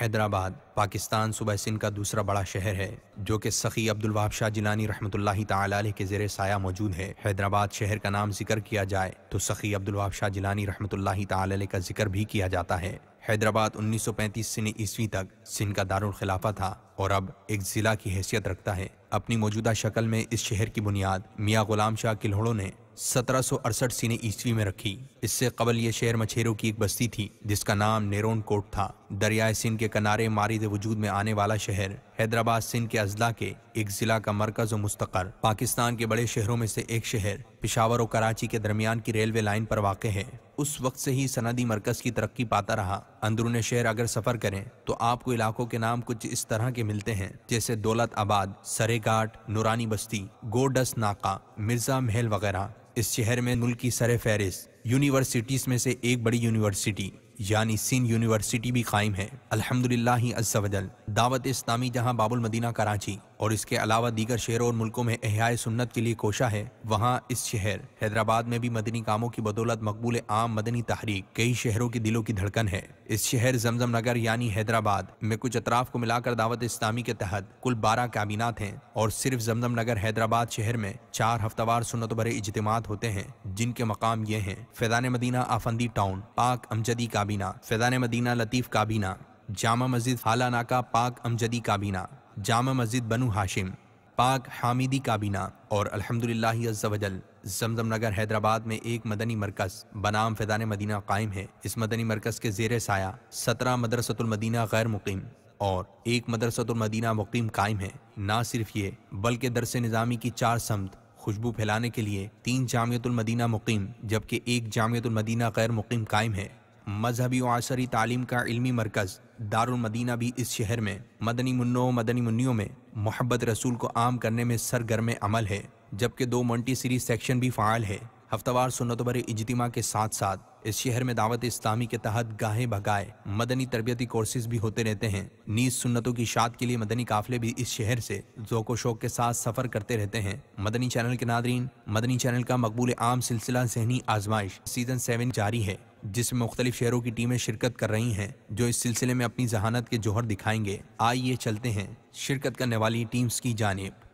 حیدرآباد پاکستان صبح سندھ کا دوسرا بڑا شہر ہے جو کہ سخی عبد شاہ جیلانی رحمۃ اللہ تعالیٰ علیہ کے زیر سایہ موجود ہے حیدرآباد شہر کا نام ذکر کیا جائے تو سخی الواب شاہ جیلانی رحمۃ اللہ تعالی علیہ کا ذکر بھی کیا جاتا ہے حیدرآباد انیس سو پینتیس سنی عیسوی تک سندھ کا دارالخلافہ تھا اور اب ایک ضلع کی حیثیت رکھتا ہے اپنی موجودہ شکل میں اس شہر کی بنیاد میاں غلام شاہ کلہڑوں نے سترہ سو اڑسٹھ سن عیسوی میں رکھی اس سے قبل یہ شہر مچھیروں کی ایک بستی تھی جس کا نام نیرون کوٹ تھا دریائے سندھ کے کنارے مارد وجود میں آنے والا شہر حیدرآباد سندھ کے اضلاع کے ایک ضلع کا مرکز و مستقر پاکستان کے بڑے شہروں میں سے ایک شہر پشاور و کراچی کے درمیان کی ریلوے لائن پر واقع ہے اس وقت سے ہی سندی مرکز کی ترقی پاتا رہا اندرون شہر اگر سفر کریں تو آپ کو علاقوں کے نام کچھ اس طرح کے ملتے ہیں جیسے دولت آباد سرے گاٹ نورانی بستی گوڈس ناکا مرزا محل وغیرہ اس شہر میں ملک کی سر فہرست یونیورسٹیز میں سے ایک بڑی یونیورسٹی یعنی سندھ یونیورسٹی بھی قائم ہے الحمدللہ عز و جل دعوت اسلامی جہاں باب المدینہ کراچی اور اس کے علاوہ دیگر شہروں اور ملکوں میں احیاء سنت کے لیے کوشاں ہے وہاں اس شہر حیدرآباد میں بھی مدنی کاموں کی بدولت مقبول عام مدنی تحریک کئی شہروں کے دلوں کی دھڑکن ہے اس شہر زمزم نگر یعنی حیدرآباد میں کچھ اطراف کو ملا کر دعوت اسلامی کے تحت کل بارہ کابینات ہیں اور صرف زمزم نگر حیدرآباد شہر میں چار ہفتہ وار سنت برے بھرے اجتماعات ہوتے ہیں جن کے مقام یہ ہیں فیضان مدینہ آفندی ٹاؤن پاک امجدی کابینہ فیضان مدینہ لطیف کابینہ جامع مسجد خالان کا پاک امجدی کابینہ جامع مسجد بنو ہاشم پاک حامدی کابینہ اور الحمدللہ عز و جل زمزم نگر حیدرآباد میں ایک مدنی مرکز بنام فیضان مدینہ قائم ہے اس مدنی مرکز کے زیر سایہ سترہ مدرسۃ المدینہ غیر مقیم اور ایک مدرسۃ المدینہ مقیم قائم ہے نہ صرف یہ بلکہ درس نظامی کی چار سمت خوشبو پھیلانے کے لیے تین جامعۃ المدینہ مقیم جبکہ ایک جامعت المدینہ غیر مقیم قائم ہے مذہبی و عصری تعلیم کا علمی مرکز دارالمدینہ بھی اس شہر میں مدنی منوں مدنی منیوں میں محبت رسول کو عام کرنے میں سرگرم عمل ہے جبکہ دو مونٹی سیریز سیکشن بھی فعال ہے ہفتہ وار سنت بر اجتماع کے ساتھ ساتھ اس شہر میں دعوت اسلامی کے تحت گاہیں بھگائے مدنی تربیتی کورسز بھی ہوتے رہتے ہیں نیز سنتوں کی شاد کے لیے مدنی قافلے بھی اس شہر سے ذوق و شوق کے ساتھ سفر کرتے رہتے ہیں مدنی چینل کے ناظرین مدنی چینل کا مقبول عام سلسلہ ذہنی آزمائش سیزن سیون جاری ہے جس میں مختلف شہروں کی ٹیمیں شرکت کر رہی ہیں جو اس سلسلے میں اپنی ذہانت کے جوہر دکھائیں گے آئیے چلتے ہیں شرکت کرنے والی ٹیمز کی جانب